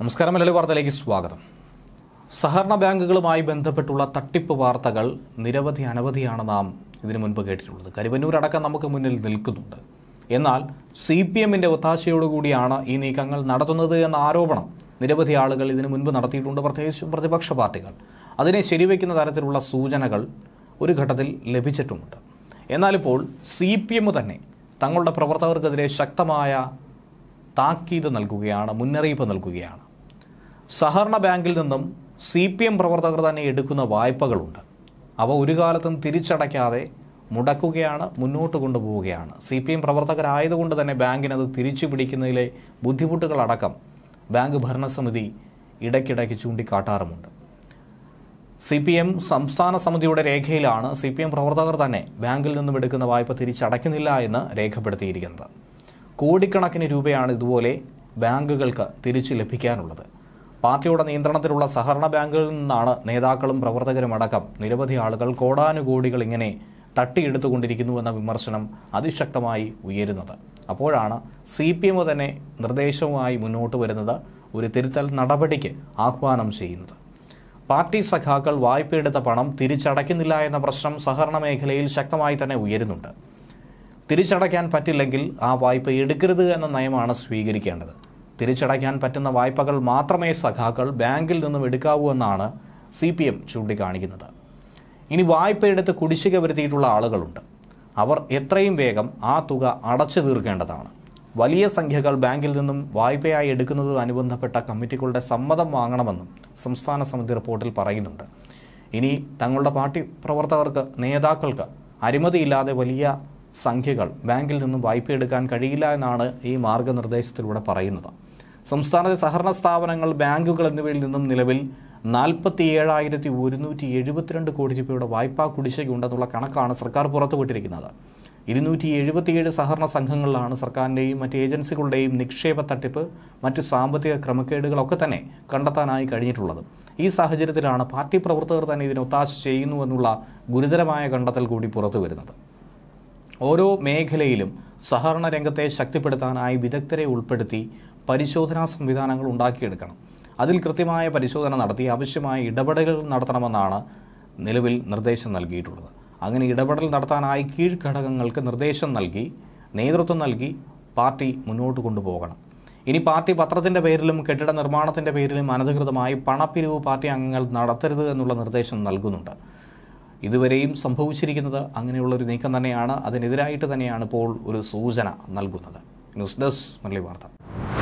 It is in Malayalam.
നമസ്കാരം മലയാളി വാർത്തയിലേക്ക് സ്വാഗതം സഹകരണ ബാങ്കുകളുമായി ബന്ധപ്പെട്ടുള്ള തട്ടിപ്പ് വാർത്തകൾ നിരവധി അനവധിയാണ് നാം ഇതിനു മുൻപ് കേട്ടിട്ടുള്ളത് കരുവന്നൂരടക്കം നമുക്ക് മുന്നിൽ നിൽക്കുന്നുണ്ട് എന്നാൽ സി പി എമ്മിൻ്റെ ഒത്താശയോടുകൂടിയാണ് ഈ നീക്കങ്ങൾ നടത്തുന്നത് എന്ന ആരോപണം നിരവധി ആളുകൾ ഇതിനു മുൻപ് നടത്തിയിട്ടുണ്ട് പ്രത്യേകിച്ചും പ്രതിപക്ഷ പാർട്ടികൾ അതിനെ ശരിവയ്ക്കുന്ന തരത്തിലുള്ള സൂചനകൾ ഒരു ഘട്ടത്തിൽ ലഭിച്ചിട്ടുമുണ്ട് എന്നാലിപ്പോൾ സി പി എം തന്നെ തങ്ങളുടെ പ്രവർത്തകർക്കെതിരെ ശക്തമായ താക്കീത് നൽകുകയാണ് മുന്നറിയിപ്പ് നൽകുകയാണ് സഹകരണ ബാങ്കിൽ നിന്നും സി പി എം പ്രവർത്തകർ തന്നെ എടുക്കുന്ന വായ്പകളുണ്ട് അവ ഒരു കാലത്തും തിരിച്ചടയ്ക്കാതെ മുടക്കുകയാണ് മുന്നോട്ട് കൊണ്ടുപോവുകയാണ് സി പി എം പ്രവർത്തകരായതുകൊണ്ട് തന്നെ ബാങ്കിനത് തിരിച്ചു പിടിക്കുന്നതിലെ ബുദ്ധിമുട്ടുകളടക്കം ബാങ്ക് ഭരണസമിതി ഇടയ്ക്കിടയ്ക്ക് ചൂണ്ടിക്കാട്ടാറുമുണ്ട് സി പി എം സംസ്ഥാന സമിതിയുടെ രേഖയിലാണ് സി പി എം പ്രവർത്തകർ തന്നെ ബാങ്കിൽ നിന്നും എടുക്കുന്ന വായ്പ തിരിച്ചടയ്ക്കുന്നില്ല എന്ന് രേഖപ്പെടുത്തിയിരിക്കുന്നത് കോടിക്കണക്കിന് രൂപയാണ് ഇതുപോലെ ബാങ്കുകൾക്ക് തിരിച്ചു ലഭിക്കാനുള്ളത് പാർട്ടിയുടെ നിയന്ത്രണത്തിലുള്ള സഹകരണ ബാങ്കുകളിൽ നിന്നാണ് നേതാക്കളും പ്രവർത്തകരും അടക്കം നിരവധി ആളുകൾ കോടാനുകോടികൾ ഇങ്ങനെ തട്ടിയെടുത്തുകൊണ്ടിരിക്കുന്നുവെന്ന വിമർശനം അതിശക്തമായി ഉയരുന്നത് അപ്പോഴാണ് സി പി എം തന്നെ നിർദ്ദേശവുമായി മുന്നോട്ട് വരുന്നത് ഒരു തിരുത്തൽ നടപടിക്ക് ആഹ്വാനം ചെയ്യുന്നത് പാർട്ടി സഖാക്കൾ വായ്പയെടുത്ത പണം തിരിച്ചടയ്ക്കുന്നില്ല എന്ന പ്രശ്നം സഹകരണ മേഖലയിൽ ശക്തമായി തന്നെ ഉയരുന്നുണ്ട് തിരിച്ചടയ്ക്കാൻ പറ്റില്ലെങ്കിൽ ആ വായ്പ എടുക്കരുത് എന്ന നയമാണ് സ്വീകരിക്കേണ്ടത് തിരിച്ചടയ്ക്കാൻ പറ്റുന്ന വായ്പകൾ മാത്രമേ സഖാക്കൾ ബാങ്കിൽ നിന്നും എടുക്കാവൂ എന്നാണ് സി പി എം ചൂണ്ടിക്കാണിക്കുന്നത് ഇനി വായ്പയെടുത്ത് കുടിശ്ശിക വരുത്തിയിട്ടുള്ള ആളുകളുണ്ട് അവർ എത്രയും വേഗം ആ തുക അടച്ചു തീർക്കേണ്ടതാണ് വലിയ സംഖ്യകൾ ബാങ്കിൽ നിന്നും വായ്പയായി എടുക്കുന്നത് അനുബന്ധപ്പെട്ട കമ്മിറ്റികളുടെ സമ്മതം വാങ്ങണമെന്നും സംസ്ഥാന സമിതി റിപ്പോർട്ടിൽ പറയുന്നുണ്ട് ഇനി തങ്ങളുടെ പാർട്ടി പ്രവർത്തകർക്ക് നേതാക്കൾക്ക് അഴിമതിയില്ലാതെ വലിയ സംഖ്യകൾ ബാങ്കിൽ നിന്നും വായ്പയെടുക്കാൻ കഴിയില്ല എന്നാണ് ഈ മാർഗനിർദ്ദേശത്തിലൂടെ പറയുന്നത് സംസ്ഥാനത്തെ സഹകരണ സ്ഥാപനങ്ങൾ ബാങ്കുകൾ എന്നിവയിൽ നിന്നും നിലവിൽ നാൽപ്പത്തി ഏഴായിരത്തി ഒരുന്നൂറ്റി എഴുപത്തിരണ്ട് കോടി രൂപയുടെ വായ്പാ കുടിശ്ശികയുണ്ടെന്നുള്ള കണക്കാണ് സർക്കാർ പുറത്തുവിട്ടിരിക്കുന്നത് ഇരുന്നൂറ്റി എഴുപത്തിയേഴ് സഹകരണ സംഘങ്ങളിലാണ് സർക്കാരിൻ്റെയും മറ്റ് ഏജൻസികളുടെയും നിക്ഷേപ തട്ടിപ്പ് മറ്റു സാമ്പത്തിക ക്രമക്കേടുകളൊക്കെ തന്നെ കണ്ടെത്താനായി കഴിഞ്ഞിട്ടുള്ളത് ഈ സാഹചര്യത്തിലാണ് പാർട്ടി പ്രവർത്തകർ തന്നെ ഇതിനെ ഒത്താശ ചെയ്യുന്നു എന്നുള്ള ഗുരുതരമായ കണ്ടെത്തൽ കൂടി പുറത്തു വരുന്നത് ഓരോ മേഖലയിലും സഹകരണ രംഗത്തെ ശക്തിപ്പെടുത്താനായി വിദഗ്ധരെ ഉൾപ്പെടുത്തി പരിശോധനാ സംവിധാനങ്ങൾ ഉണ്ടാക്കിയെടുക്കണം അതിൽ കൃത്യമായ പരിശോധന നടത്തി ആവശ്യമായ ഇടപെടലുകൾ നടത്തണമെന്നാണ് നിലവിൽ നിർദ്ദേശം നൽകിയിട്ടുള്ളത് അങ്ങനെ ഇടപെടൽ നടത്താനായി കീഴ്ഘടകങ്ങൾക്ക് നിർദ്ദേശം നൽകി നേതൃത്വം നൽകി പാർട്ടി മുന്നോട്ട് കൊണ്ടുപോകണം ഇനി പാർട്ടി പത്രത്തിൻ്റെ പേരിലും കെട്ടിട നിർമ്മാണത്തിൻ്റെ പേരിലും അനധികൃതമായി പണപ്പിരിവ് പാർട്ടി അംഗങ്ങൾ നടത്തരുത് എന്നുള്ള നിർദ്ദേശം നൽകുന്നുണ്ട് ഇതുവരെയും സംഭവിച്ചിരിക്കുന്നത് അങ്ങനെയുള്ളൊരു നീക്കം തന്നെയാണ് അതിനെതിരായിട്ട് തന്നെയാണ് ഇപ്പോൾ ഒരു സൂചന നൽകുന്നത് ന്യൂസ് ഡെസ്ക് മുരളി വാർത്ത